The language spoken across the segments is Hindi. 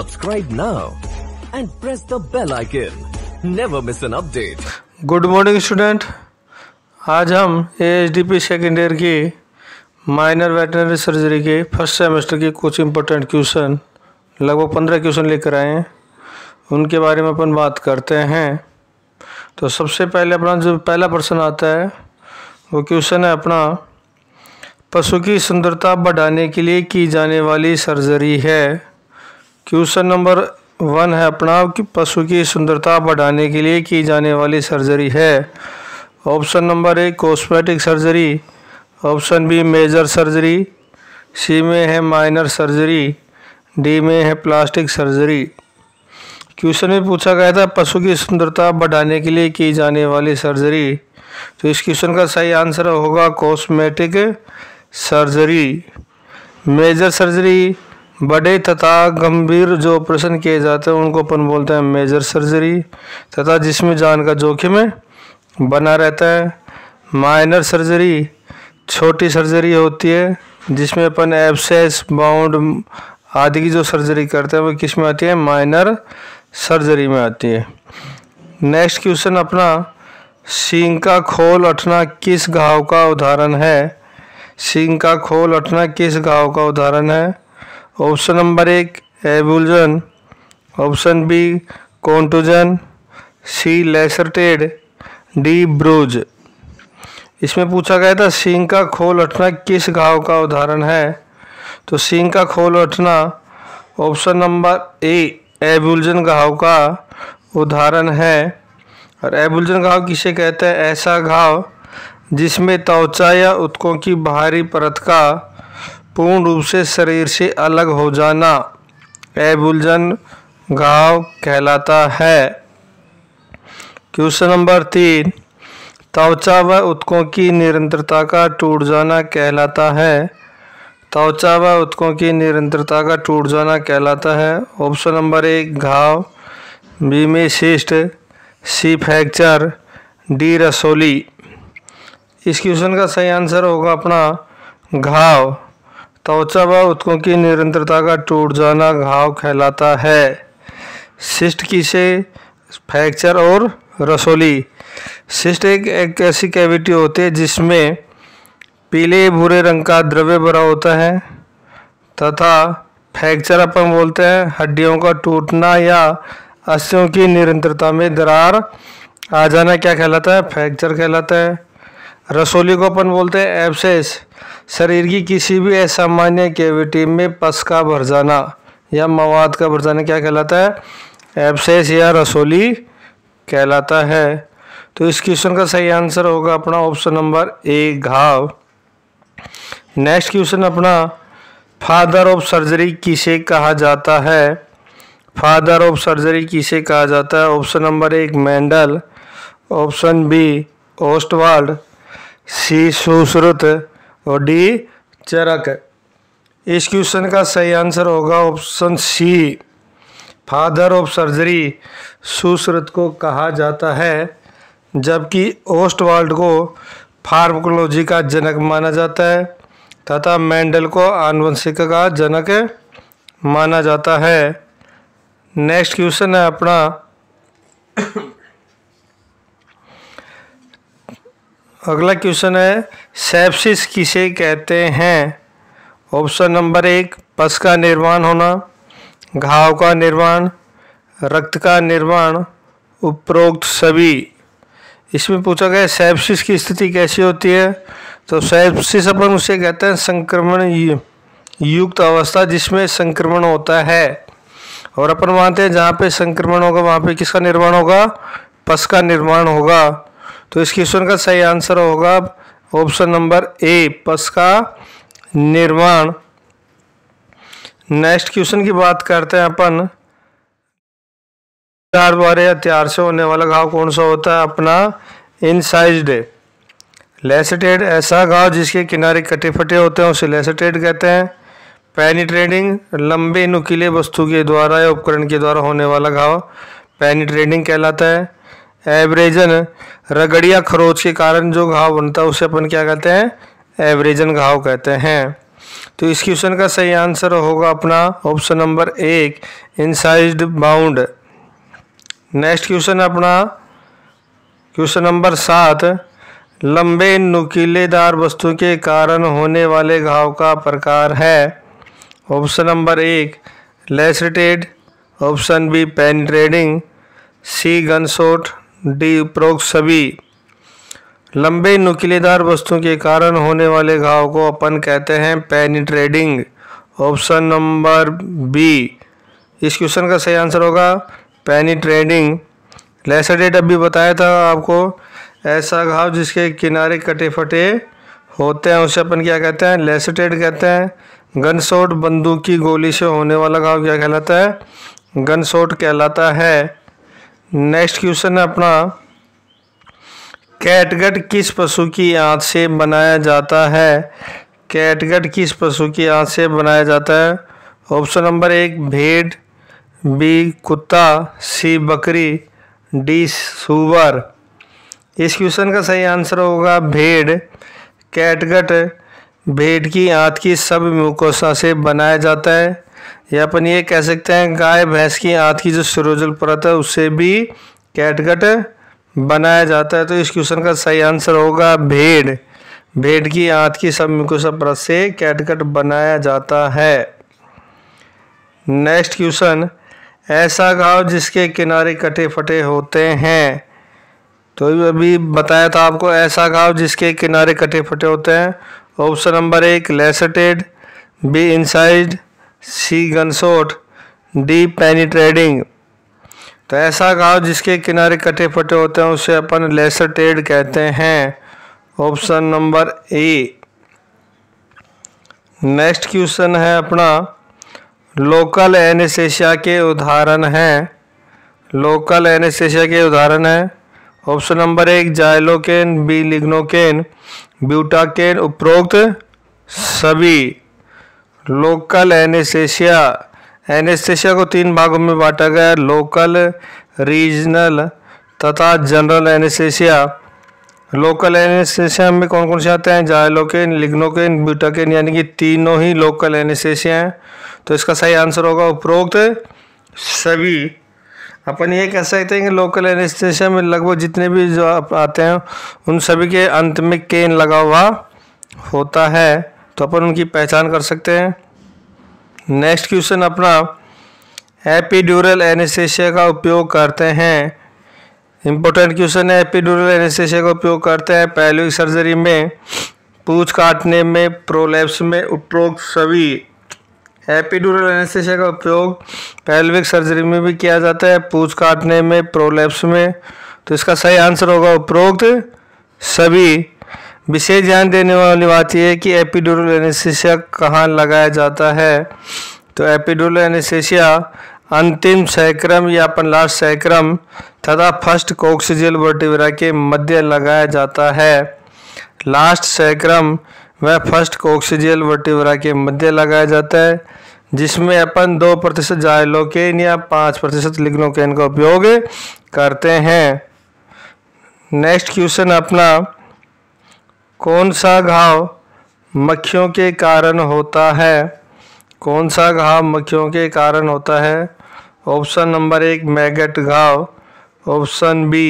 Subscribe now and press the bell icon. Never miss an update. Good morning student आज हम A H D P second year की माइनर वेटनरी सर्जरी के फर्स्ट सेमेस्टर के कुछ इम्पोर्टेंट क्वेश्चन लगभग पंद्रह क्वेश्चन लेकर आए हैं उनके बारे में अपन बात करते हैं तो सबसे पहले अपना जो पहला प्रश्न आता है वो क्वेश्चन है अपना पशु की सुंदरता बढ़ाने के लिए की जाने वाली सर्जरी है क्वेश्चन नंबर वन है अपना कि पशु की सुंदरता बढ़ाने के लिए की जाने वाली सर्जरी है option number A cosmetic surgery option B major surgery C में है माइनर सर्जरी डी में है प्लास्टिक सर्जरी क्वेश्चन में पूछा गया था पशु की सुंदरता बढ़ाने के लिए की जाने वाली सर्जरी तो इस क्वेश्चन का सही आंसर होगा कॉस्मेटिक सर्जरी मेजर सर्जरी बड़े तथा गंभीर जो ऑपरेशन किए जाते हैं उनको अपन बोलते हैं मेजर सर्जरी तथा जिसमें जान का जोखिम बना रहता है माइनर सर्जरी छोटी सर्जरी होती है जिसमें अपन एब्सेस बाउंड आदि की जो सर्जरी करते हैं वो किस में आती है माइनर सर्जरी में आती है नेक्स्ट क्वेश्चन अपना सींग का खोल अटना किस घाव का उदाहरण है सींग का खोल अटना किस घाव का उदाहरण है ऑप्शन नंबर एक avulsion option B contusion C lacerated D bruise इसमें पूछा गया था सींग का खोल उठना किस घाव का उदाहरण है तो सिंह का खोल उठना ऑप्शन नंबर ए एबुलजन घाव का उदाहरण है और एबुलजन घाव किसे कहते हैं ऐसा घाव जिसमें त्वचा या उत्कों की बाहरी परत का पूर्ण रूप से शरीर से अलग हो जाना एबुलजन घाव कहलाता है क्वेश्चन नंबर तीन त्वचा व उत्कों की निरंतरता का टूट जाना कहलाता है त्वचा व उत्कों की निरंतरता का टूट जाना कहलाता है ऑप्शन नंबर एक घाव बी में शिष्ट सी फ्रैक्चर डी रसोली इस क्वेश्चन का सही आंसर होगा अपना घाव त्वचा व उत्कों की निरंतरता का टूट जाना घाव कहलाता है सिस्ट से फ्रैक्चर और रसोली सिस्ट एक, एक ऐसी कैविटी होती है जिसमें पीले भूरे रंग का द्रव्य भरा होता है तथा फ्रैक्चर अपन बोलते हैं हड्डियों का टूटना या अस्थियों की निरंतरता में दरार आ जाना क्या कहलाता है फ्रैक्चर कहलाता है रसोली को अपन बोलते हैं एब्सेस शरीर की किसी भी असामान्य कैविटी में पस का भर जाना या मवाद का भर जाना क्या कहलाता है एब्सेस या रसोली कहलाता है तो इस क्वेश्चन का सही आंसर होगा अपना ऑप्शन नंबर ए घाव नेक्स्ट क्वेश्चन अपना फादर ऑफ सर्जरी किसे कहा जाता है फादर ऑफ सर्जरी किसे कहा जाता है ऑप्शन नंबर एक Mendel option B Ostwald C Sushruta और डी चरक इस क्वेश्चन का सही आंसर होगा option C father of surgery Sushruta को कहा जाता है जबकि ओस्टवाल्ड को फार्मकोलॉजी का जनक माना जाता है तथा मेंडल को आनुवंशिक का जनक माना जाता है नेक्स्ट क्वेश्चन है अपना अगला क्वेश्चन है सेप्सिस किसे कहते हैं ऑप्शन नंबर एक पस का निर्माण होना घाव का निर्माण रक्त का निर्माण उपरोक्त सभी इसमें पूछा गया सेप्सिस की स्थिति कैसी होती है तो सेप्सिस अपन उसे कहते हैं संक्रमण युक्त अवस्था जिसमें संक्रमण होता है और अपन मानते हैं जहाँ पे संक्रमण होगा वहाँ पे किसका निर्माण होगा पस का निर्माण होगा तो इस क्वेश्चन का सही आंसर होगा ऑप्शन नंबर ए पस का निर्माण नेक्स्ट क्वेश्चन की बात करते हैं अपन चार बार या त्यार से होने वाला घाव कौन सा होता है अपना इनसाइज्ड लेसेटेड ऐसा घाव जिसके किनारे कटे फटे होते हैं उसे लेसेटेड कहते हैं पैनीट्रेडिंग लंबे नुकीले वस्तु के द्वारा या उपकरण के द्वारा होने वाला घाव पैनीट्रेडिंग कहलाता है एवरेजन रगड़िया खरोच के कारण जो घाव बनता है उसे अपन क्या कहते हैं एवरेजन घाव कहते हैं तो इस क्वेश्चन का सही आंसर होगा अपना ऑप्शन नंबर एक इनसाइज बाउंड नेक्स्ट क्वेश्चन अपना क्वेश्चन नंबर सात लंबे नुकीलेदार वस्तु के कारण होने वाले घाव का प्रकार है ऑप्शन नंबर एक lacerated option B penetrating C gun D उपरोक्त सभी लंबे नुकीलेदार वस्तुओं के कारण होने वाले घाव को अपन कहते हैं पेनिट्रेडिंग ऑप्शन नंबर बी इस क्वेश्चन का सही आंसर होगा पेनिट्रेडिंग लेसर डेट अभी बताया था आपको ऐसा घाव जिसके किनारे कटे फटे होते हैं उसे अपन क्या कहते हैं लेसटेड कहते हैं गन शॉट बंदूक की गोली से होने वाला घाव क्या कहलाता है गन शॉट कहलाता है नेक्स्ट क्वेश्चन है अपना कैटगट किस पशु की आंत से बनाया जाता है कैटगट किस पशु की आंत से बनाया जाता है ऑप्शन नंबर एक भेड़ बी कुत्ता सी बकरी डी सूअर इस क्वेश्चन का सही आंसर होगा भेड़ कैटगट भेड़ की आंत की सब मुकोसा से बनाया जाता है या अपन ये कह सकते हैं गाय भैंस की आंत की जो सरोजल परत है उससे भी कैटगट बनाया जाता है तो इस क्वेश्चन का सही आंसर होगा भेड़ भेड़ की आंत की सब म्यूकोसा परत से कैटगट बनाया जाता है नेक्स्ट क्वेश्चन ऐसा घाव जिसके किनारे कटे फटे होते हैं तो अभी बताया था आपको ऐसा घाव जिसके किनारे कटे फटे होते हैं ऑप्शन नंबर एक lacerated B incised C gunshot D penetrating तो ऐसा गाँव जिसके किनारे कटे फटे होते हैं उसे अपन लेसर ट्रेड कहते हैं option number A next question है अपना लोकल एनेसेशिया के उदाहरण हैं लोकल एनेसेशिया के उदाहरण हैं ऑप्शन नंबर एक जायलोकेन बी लिग्नोकेन ब्यूटाकेन उपरोक्त सभी लोकल एनेस्थेसिया एनेस्थेसिया को तीन भागों में बांटा गया है लोकल रीजनल तथा जनरल एनेस्थेसिया लोकल एनेस्थेसिया में कौन कौन से आते हैं जायलोकेन लिग्नोकेन ब्यूटाकेन यानी कि तीनों ही लोकल एनेस्थेसिया हैं तो इसका सही आंसर होगा उपरोक्त सभी अपन ये कह सकते हैं कि लोकल एनेस्थेसिया में लगभग जितने भी जो आते हैं उन सभी के अंत में केन लगा हुआ होता है तो अपन उनकी पहचान कर सकते हैं नेक्स्ट क्वेश्चन अपना एपीड्यूरल एनेस्थेसिया का उपयोग करते हैं इम्पोर्टेंट क्वेश्चन है एपीड्यूरल एनेस्थेसिया का उपयोग करते हैं पैलविक सर्जरी में पूछ काटने में प्रोलैप्स में उपरोक्त सभी एपीड्यूरल एनेस्थेसिया का उपयोग पैल्विक सर्जरी में भी किया जाता है पूछ काटने में प्रोलैप्स में तो इसका सही आंसर होगा उपरोक्त सभी विशेष ध्यान देने वाली बात यह है कि एपिडोरल एनेस्थीसिया कहाँ लगाया जाता है तो एपिडोरल एनेस्थीसिया अंतिम सैक्रम या अपन लास्ट सैक्रम तथा फर्स्ट कोक्सिजल वर्टिवरा के मध्य लगाया जाता है लास्ट सैक्रम व फर्स्ट कोक्सिजल वर्टिवरा के मध्य लगाया जाता है जिसमें अपन दो प्रतिशत जायलोकेन या पाँच प्रतिशत लिग्नोकेन का उपयोग करते हैं नेक्स्ट क्वेश्चन अपना कौन सा घाव मक्खियों के कारण होता है कौन सा घाव मक्खियों के कारण होता है ऑप्शन नंबर एक मैगट घाव option B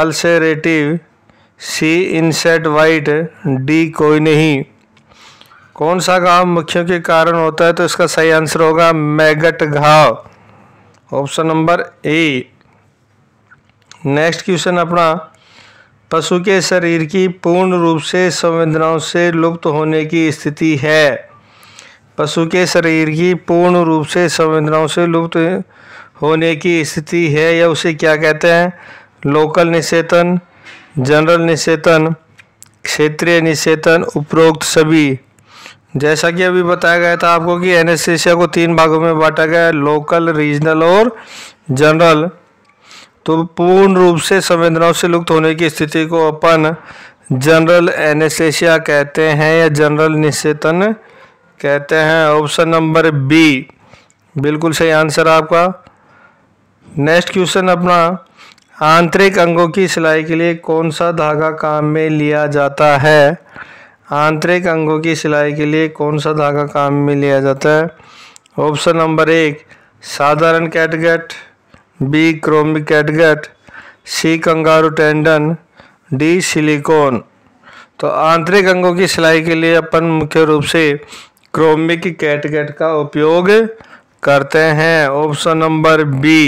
ulcerative C insect bite D कोई नहीं कौन सा घाव मक्खियों के कारण होता है तो इसका सही आंसर होगा मैगट घाव option number A next question अपना पशु के शरीर की पूर्ण रूप से संवेदनाओं से लुप्त होने की स्थिति है पशु के शरीर की पूर्ण रूप से संवेदनाओं से लुप्त होने की स्थिति है या उसे क्या कहते हैं लोकल निषेतन जनरल निषेतन क्षेत्रीय निषेतन उपरोक्त सभी जैसा कि अभी बताया गया था आपको कि एनेस्थेसिया को तीन भागों में बांटा गया है लोकल रीजनल और जनरल तो पूर्ण रूप से संवेदनाओं से लुप्त होने की स्थिति को अपन जनरल एनेसेशिया कहते हैं या जनरल निश्चेतन कहते हैं ऑप्शन नंबर बी बिल्कुल सही आंसर आपका नेक्स्ट क्वेश्चन अपना आंतरिक अंगों की सिलाई के लिए कौन सा धागा काम में लिया जाता है आंतरिक अंगों की सिलाई के लिए कौन सा धागा काम में लिया जाता है ऑप्शन नंबर एक साधारण catgut B chromic catgut C kangaroo tendon D silicon तो आंतरिक अंगों की सिलाई के लिए अपन मुख्य रूप से क्रोमिक कैटगेट का उपयोग करते हैं option number B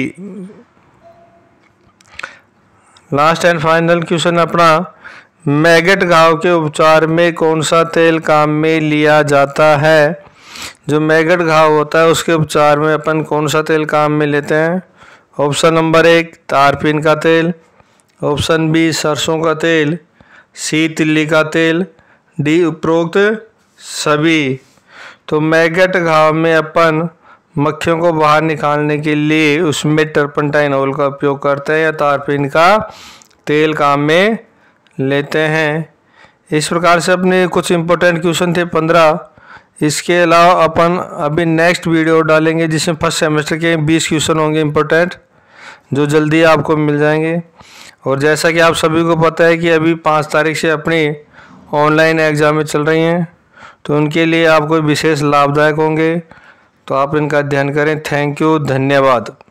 last and final question अपना मैगट घाव के उपचार में कौन सा तेल काम में लिया जाता है जो मैगट घाव होता है उसके उपचार में अपन कौन सा तेल काम में लेते हैं ऑप्शन नंबर एक तारपीन का तेल ऑप्शन बी सरसों का तेल सी तिल्ली का तेल डी उपरोक्त सभी तो मैगट घाव में अपन मक्खियों को बाहर निकालने के लिए उसमें टर्पनटाइन ऑयल का उपयोग करते हैं या तारपीन का तेल काम में लेते हैं इस प्रकार से अपने कुछ इम्पोर्टेंट क्वेश्चन थे पंद्रह इसके अलावा अपन अभी नेक्स्ट वीडियो डालेंगे जिसमें फर्स्ट सेमेस्टर के बीस क्वेश्चन होंगे इम्पोर्टेंट जो जल्दी आपको मिल जाएंगे और जैसा कि आप सभी को पता है कि अभी पाँच तारीख से अपनी ऑनलाइन एग्ज़ामें चल रही हैं तो उनके लिए आपको विशेष लाभदायक होंगे तो आप इनका अध्ययन करें थैंक यू धन्यवाद